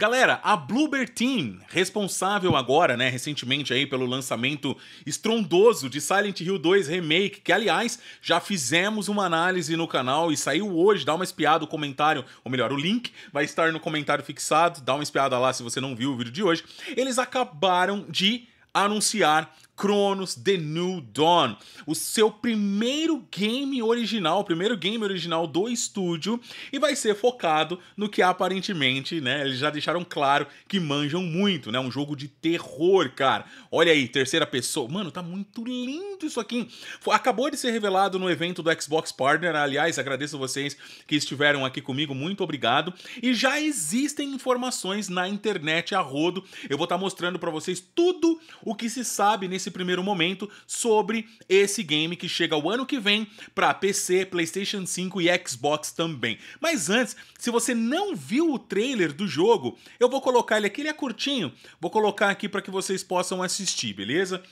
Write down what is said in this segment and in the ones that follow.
Galera, a Bluebird Team, responsável agora, né, recentemente aí pelo lançamento estrondoso de Silent Hill 2 Remake, que aliás, já fizemos uma análise no canal e saiu hoje, dá uma espiada o comentário, ou melhor, o link vai estar no comentário fixado, dá uma espiada lá se você não viu o vídeo de hoje. Eles acabaram de anunciar Cronos The New Dawn, o seu primeiro game original, o primeiro game original do estúdio, e vai ser focado no que aparentemente, né, eles já deixaram claro que manjam muito, né, um jogo de terror, cara. Olha aí, terceira pessoa. Mano, tá muito lindo isso aqui. Acabou de ser revelado no evento do Xbox Partner, aliás, agradeço vocês que estiveram aqui comigo, muito obrigado. E já existem informações na internet a rodo. Eu vou estar tá mostrando para vocês tudo o que se sabe nesse nesse primeiro momento sobre esse game que chega o ano que vem para PC, PlayStation 5 e Xbox também. Mas antes, se você não viu o trailer do jogo, eu vou colocar ele aqui, ele é curtinho, vou colocar aqui para que vocês possam assistir, beleza?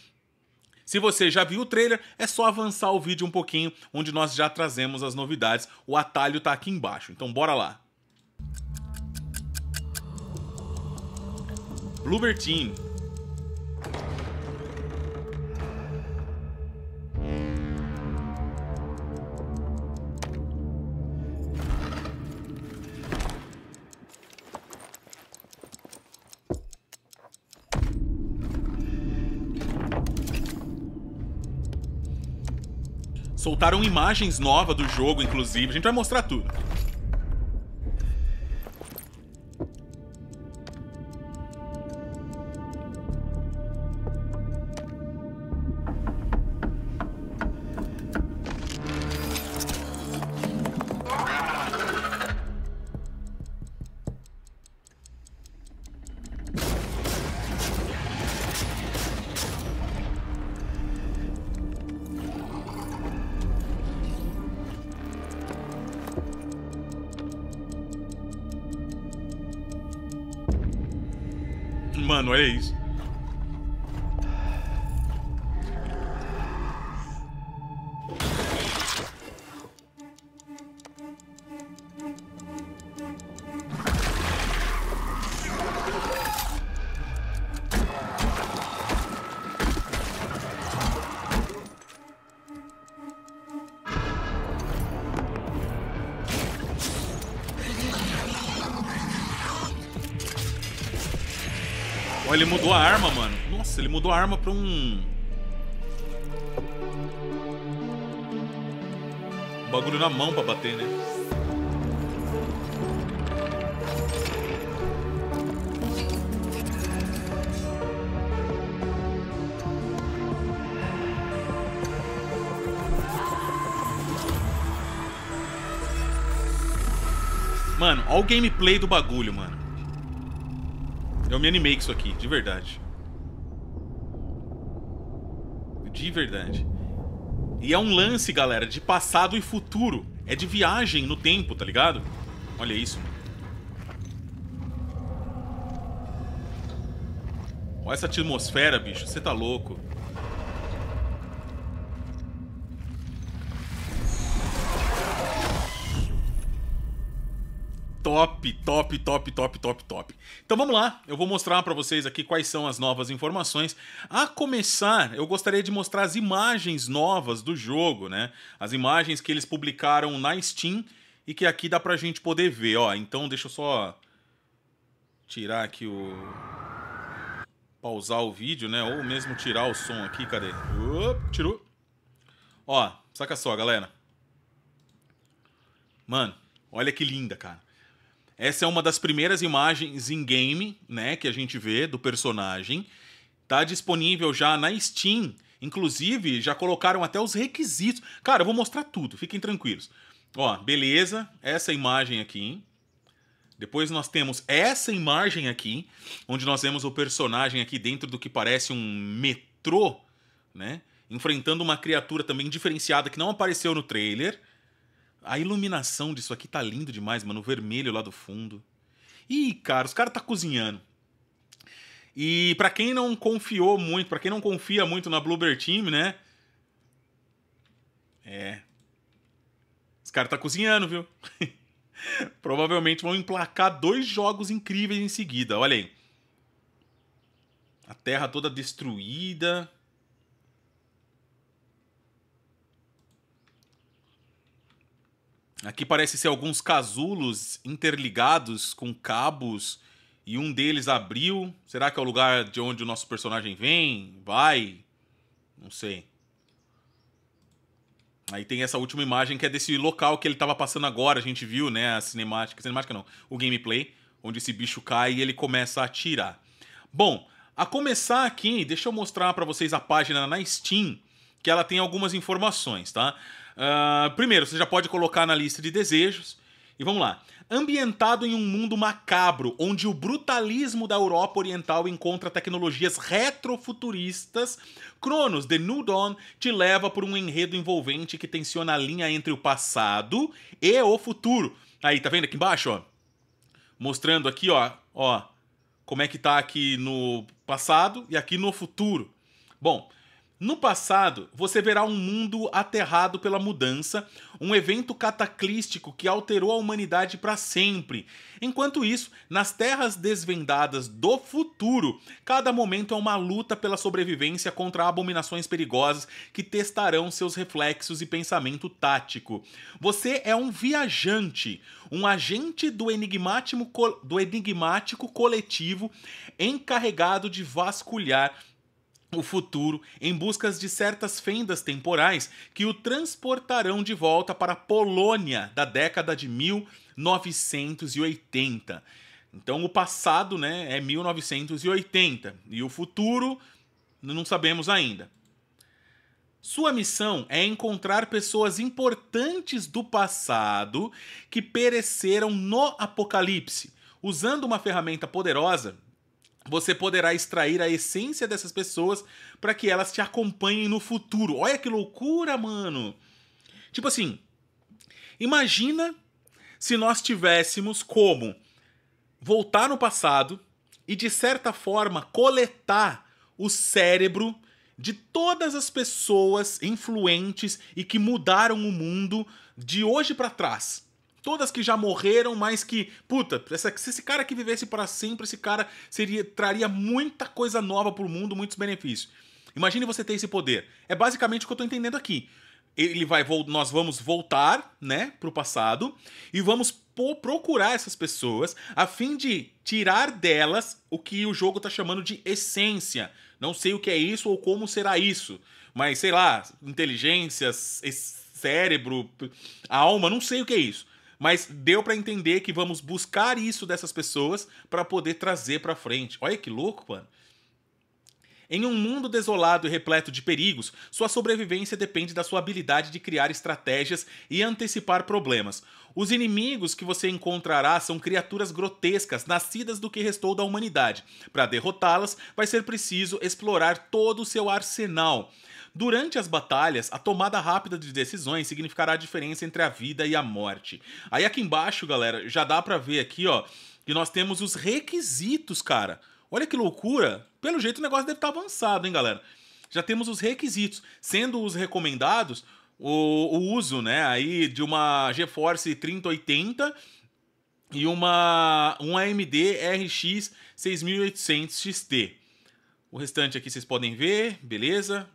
Se você já viu o trailer, é só avançar o vídeo um pouquinho, onde nós já trazemos as novidades. O atalho tá aqui embaixo, então bora lá. Bloober Team Soltaram imagens novas do jogo, inclusive. A gente vai mostrar tudo. mano, olha é isso. ele mudou a arma, mano. Nossa, ele mudou a arma pra um... um bagulho na mão pra bater, né? Mano, olha o gameplay do bagulho, mano. Eu me animei com isso aqui, de verdade. De verdade. E é um lance, galera, de passado e futuro. É de viagem no tempo, tá ligado? Olha isso, Olha essa atmosfera, bicho. Você tá louco. top, top, top, top, top, top. Então vamos lá, eu vou mostrar para vocês aqui quais são as novas informações. A começar, eu gostaria de mostrar as imagens novas do jogo, né? As imagens que eles publicaram na Steam e que aqui dá pra gente poder ver, ó. Então deixa eu só tirar aqui o pausar o vídeo, né? Ou mesmo tirar o som aqui, cadê? tirou. Ó, saca só, galera. Mano, olha que linda, cara. Essa é uma das primeiras imagens em game, né, que a gente vê do personagem. Tá disponível já na Steam. Inclusive, já colocaram até os requisitos. Cara, eu vou mostrar tudo, fiquem tranquilos. Ó, beleza, essa imagem aqui. Depois nós temos essa imagem aqui, onde nós vemos o personagem aqui dentro do que parece um metrô, né? Enfrentando uma criatura também diferenciada que não apareceu no trailer. A iluminação disso aqui tá lindo demais, mano. O vermelho lá do fundo. Ih, cara, os caras tá cozinhando. E para quem não confiou muito, para quem não confia muito na Bluebird Team, né? É. Os caras tá cozinhando, viu? Provavelmente vão emplacar dois jogos incríveis em seguida. Olha aí. A terra toda destruída. Aqui parece ser alguns casulos interligados com cabos e um deles abriu. Será que é o lugar de onde o nosso personagem vem? Vai? Não sei. Aí tem essa última imagem que é desse local que ele estava passando agora, a gente viu, né, a cinemática, cinemática não, o gameplay, onde esse bicho cai e ele começa a atirar. Bom, a começar aqui, deixa eu mostrar para vocês a página na Steam, que ela tem algumas informações, tá? Uh, primeiro, você já pode colocar na lista de desejos. E vamos lá. Ambientado em um mundo macabro, onde o brutalismo da Europa Oriental encontra tecnologias retrofuturistas, Cronos The New Dawn te leva por um enredo envolvente que tensiona a linha entre o passado e o futuro. Aí, tá vendo aqui embaixo, ó? Mostrando aqui, ó, ó, como é que tá aqui no passado e aqui no futuro. Bom, no passado, você verá um mundo aterrado pela mudança, um evento cataclístico que alterou a humanidade para sempre. Enquanto isso, nas terras desvendadas do futuro, cada momento é uma luta pela sobrevivência contra abominações perigosas que testarão seus reflexos e pensamento tático. Você é um viajante, um agente do enigmático, do enigmático coletivo encarregado de vasculhar o futuro em buscas de certas fendas temporais que o transportarão de volta para a Polônia da década de 1980. Então o passado, né, é 1980 e o futuro não sabemos ainda. Sua missão é encontrar pessoas importantes do passado que pereceram no apocalipse, usando uma ferramenta poderosa você poderá extrair a essência dessas pessoas para que elas te acompanhem no futuro. Olha que loucura, mano! Tipo assim, imagina se nós tivéssemos como voltar no passado e, de certa forma, coletar o cérebro de todas as pessoas influentes e que mudaram o mundo de hoje para trás todas que já morreram, mas que, puta, essa, se esse cara que vivesse para sempre, esse cara seria traria muita coisa nova para o mundo, muitos benefícios. Imagine você ter esse poder. É basicamente o que eu tô entendendo aqui. Ele vai, nós vamos voltar, né, pro passado e vamos procurar essas pessoas a fim de tirar delas o que o jogo está chamando de essência. Não sei o que é isso ou como será isso, mas sei lá, inteligência, cérebro, alma, não sei o que é isso mas deu para entender que vamos buscar isso dessas pessoas para poder trazer para frente. Olha que louco, mano. Em um mundo desolado e repleto de perigos, sua sobrevivência depende da sua habilidade de criar estratégias e antecipar problemas. Os inimigos que você encontrará são criaturas grotescas, nascidas do que restou da humanidade. Para derrotá-las, vai ser preciso explorar todo o seu arsenal. Durante as batalhas, a tomada rápida de decisões significará a diferença entre a vida e a morte. Aí aqui embaixo, galera, já dá para ver aqui, ó, que nós temos os requisitos, cara. Olha que loucura. Pelo jeito o negócio deve estar tá avançado, hein, galera. Já temos os requisitos, sendo os recomendados o, o uso, né, aí de uma GeForce 3080 e uma um AMD RX 6800 XT. O restante aqui vocês podem ver, beleza?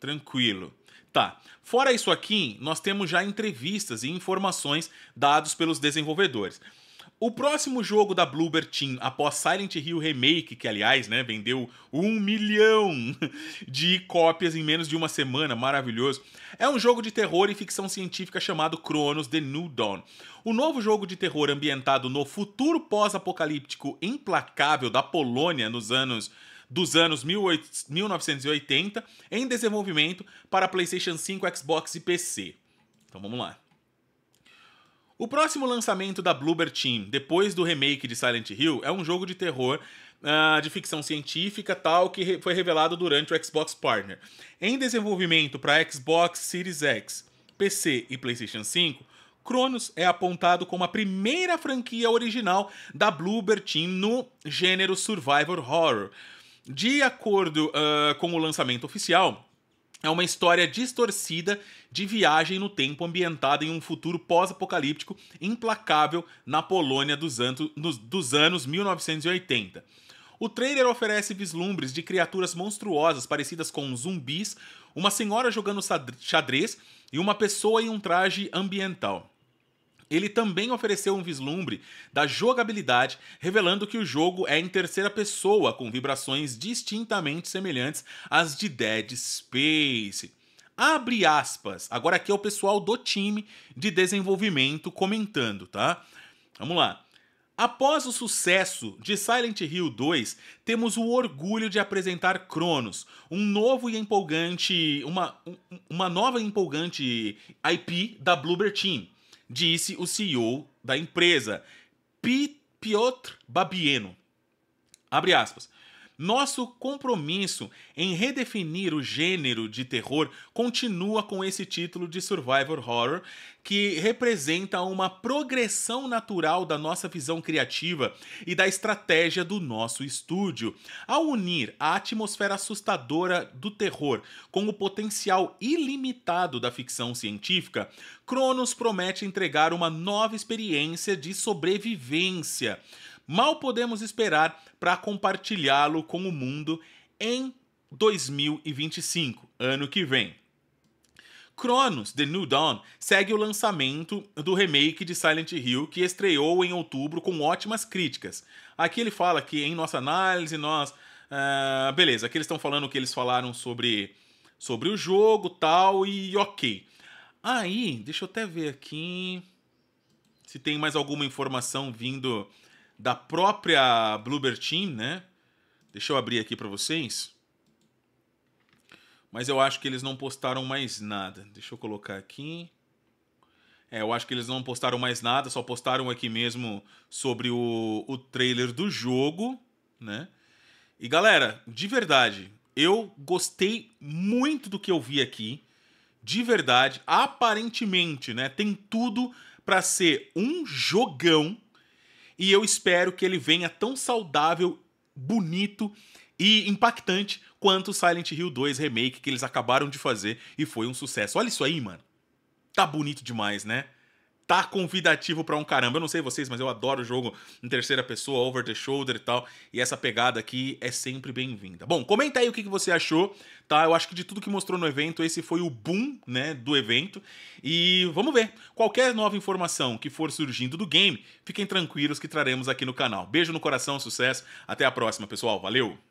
Tranquilo. Tá. Fora isso aqui, nós temos já entrevistas e informações dados pelos desenvolvedores. O próximo jogo da Bloober Team após Silent Hill Remake, que aliás, né, vendeu um milhão de cópias em menos de uma semana, maravilhoso, é um jogo de terror e ficção científica chamado Cronos The New Dawn. O novo jogo de terror ambientado no futuro pós-apocalíptico implacável da Polônia nos anos dos anos 1980 em desenvolvimento para PlayStation 5, Xbox e PC. Então vamos lá. O próximo lançamento da Bloober Team, depois do remake de Silent Hill, é um jogo de terror uh, de ficção científica tal que re foi revelado durante o Xbox Partner. Em desenvolvimento para Xbox Series X, PC e PlayStation 5, Cronos é apontado como a primeira franquia original da Bloober Team no gênero Survivor Horror. De acordo uh, com o lançamento oficial, é uma história distorcida de viagem no tempo ambientada em um futuro pós-apocalíptico implacável na Polônia dos, anto, nos, dos anos 1980. O trailer oferece vislumbres de criaturas monstruosas parecidas com zumbis, uma senhora jogando xadrez e uma pessoa em um traje ambiental. Ele também ofereceu um vislumbre da jogabilidade, revelando que o jogo é em terceira pessoa, com vibrações distintamente semelhantes às de Dead Space. Abre aspas. Agora aqui é o pessoal do time de desenvolvimento comentando, tá? Vamos lá. Após o sucesso de Silent Hill 2, temos o orgulho de apresentar Cronos, um novo e empolgante, uma, uma nova e empolgante IP da Bloober Team disse o CEO da empresa, Piotr Babieno. Abre aspas. Nosso compromisso em redefinir o gênero de terror continua com esse título de Survivor Horror, que representa uma progressão natural da nossa visão criativa e da estratégia do nosso estúdio. Ao unir a atmosfera assustadora do terror com o potencial ilimitado da ficção científica, Cronos promete entregar uma nova experiência de sobrevivência mal podemos esperar para compartilhá-lo com o mundo em 2025, ano que vem. Cronos, The New Dawn, segue o lançamento do remake de Silent Hill, que estreou em outubro com ótimas críticas. Aqui ele fala que em nossa análise nós. Uh, beleza, aqui eles estão falando o que eles falaram sobre, sobre o jogo tal, e ok. Aí, deixa eu até ver aqui se tem mais alguma informação vindo da própria Bluebird Team, né? Deixa eu abrir aqui para vocês. Mas eu acho que eles não postaram mais nada. Deixa eu colocar aqui. É, eu acho que eles não postaram mais nada, só postaram aqui mesmo sobre o, o trailer do jogo, né? E galera, de verdade, eu gostei muito do que eu vi aqui. De verdade, aparentemente, né? Tem tudo para ser um jogão e eu espero que ele venha tão saudável, bonito e impactante quanto o Silent Hill 2 Remake que eles acabaram de fazer e foi um sucesso. Olha isso aí, mano. Tá bonito demais, né? tá convidativo para um caramba. Eu não sei vocês, mas eu adoro o jogo em terceira pessoa, over the shoulder e tal. E essa pegada aqui é sempre bem-vinda. Bom, comenta aí o que, que você achou, tá? Eu acho que de tudo que mostrou no evento, esse foi o boom, né, do evento. E vamos ver. Qualquer nova informação que for surgindo do game, fiquem tranquilos que traremos aqui no canal. Beijo no coração, sucesso. Até a próxima, pessoal. Valeu!